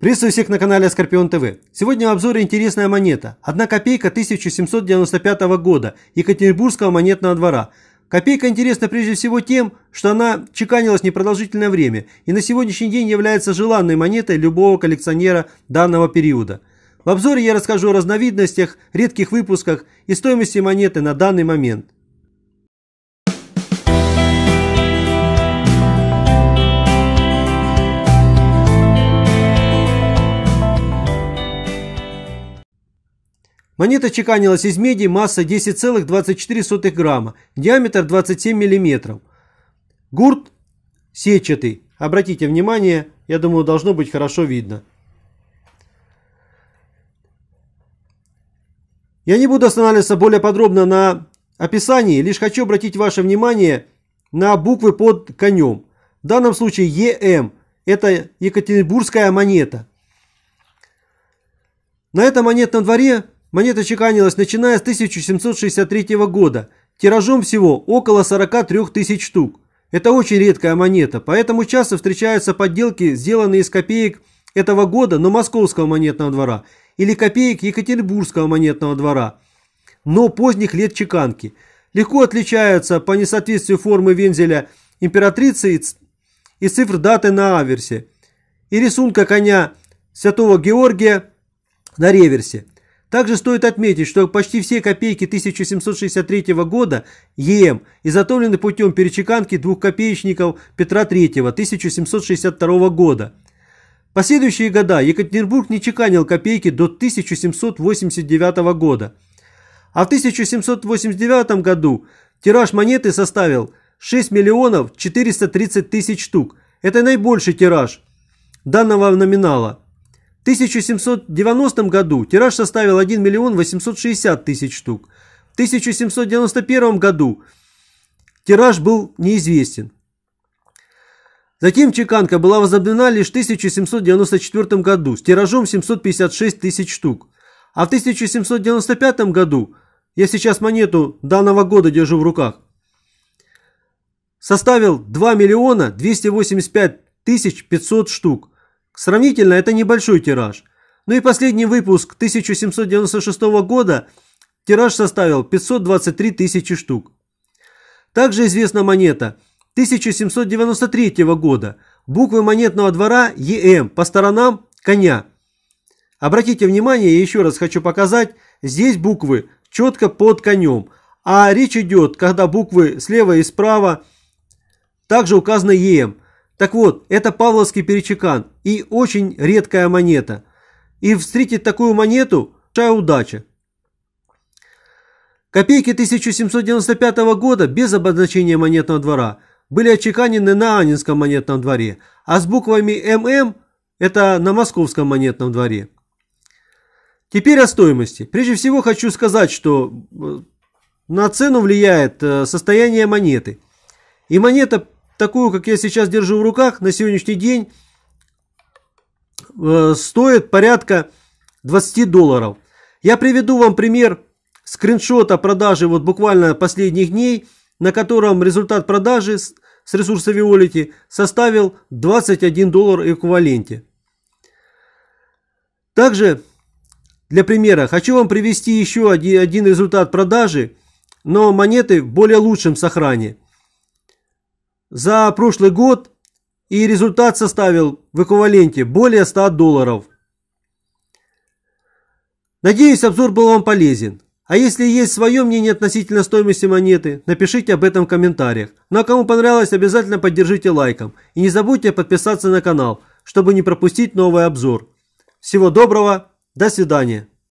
Приветствую всех на канале Скорпион ТВ. Сегодня в обзоре интересная монета. Одна копейка 1795 года Екатеринбургского монетного двора. Копейка интересна прежде всего тем, что она чеканилась непродолжительное время и на сегодняшний день является желанной монетой любого коллекционера данного периода. В обзоре я расскажу о разновидностях, редких выпусках и стоимости монеты на данный момент. Монета чеканилась из меди, масса 10,24 грамма, диаметр 27 миллиметров. Гурт сетчатый. Обратите внимание, я думаю, должно быть хорошо видно. Я не буду останавливаться более подробно на описании, лишь хочу обратить ваше внимание на буквы под конем. В данном случае ЕМ – это екатеринбургская монета. На этом монетном дворе Монета чеканилась начиная с 1763 года, тиражом всего около 43 тысяч штук. Это очень редкая монета, поэтому часто встречаются подделки, сделанные из копеек этого года, но московского монетного двора, или копеек Екатеринбургского монетного двора, но поздних лет чеканки. Легко отличаются по несоответствию формы вензеля императрицы и цифр даты на аверсе, и рисунка коня святого Георгия на реверсе – также стоит отметить, что почти все копейки 1763 года ЕМ изготовлены путем перечеканки двухкопеечников Петра III 1762 года. Последующие года Екатеринбург не чеканил копейки до 1789 года. А в 1789 году тираж монеты составил 6 миллионов 430 тысяч штук. Это наибольший тираж данного номинала – 1790 году тираж составил 1 миллион 860 тысяч штук. В 1791 году тираж был неизвестен. Затем чеканка была возобновлена лишь в 1794 году с тиражом 756 тысяч штук. А в 1795 году, я сейчас монету данного года держу в руках, составил 2 миллиона 285 тысяч 500 штук. Сравнительно это небольшой тираж. Ну и последний выпуск 1796 года тираж составил 523 тысячи штук. Также известна монета 1793 года, буквы монетного двора ЕМ по сторонам коня. Обратите внимание, я еще раз хочу показать, здесь буквы четко под конем, а речь идет, когда буквы слева и справа также указаны ЕМ – так вот, это павловский перечекан и очень редкая монета. И встретить такую монету – большая удача. Копейки 1795 года без обозначения монетного двора были отчеканены на Анинском монетном дворе, а с буквами ММ – это на Московском монетном дворе. Теперь о стоимости. Прежде всего хочу сказать, что э, на цену влияет э, состояние монеты. И монета такую, как я сейчас держу в руках, на сегодняшний день э, стоит порядка 20 долларов. Я приведу вам пример скриншота продажи вот буквально последних дней, на котором результат продажи с, с ресурса Виолити составил 21 доллар эквиваленте. Также для примера хочу вам привести еще один, один результат продажи, но монеты в более лучшем сохране – за прошлый год и результат составил в эквиваленте более 100 долларов. Надеюсь, обзор был вам полезен. А если есть свое мнение относительно стоимости монеты, напишите об этом в комментариях. Ну а кому понравилось, обязательно поддержите лайком. И не забудьте подписаться на канал, чтобы не пропустить новый обзор. Всего доброго, до свидания.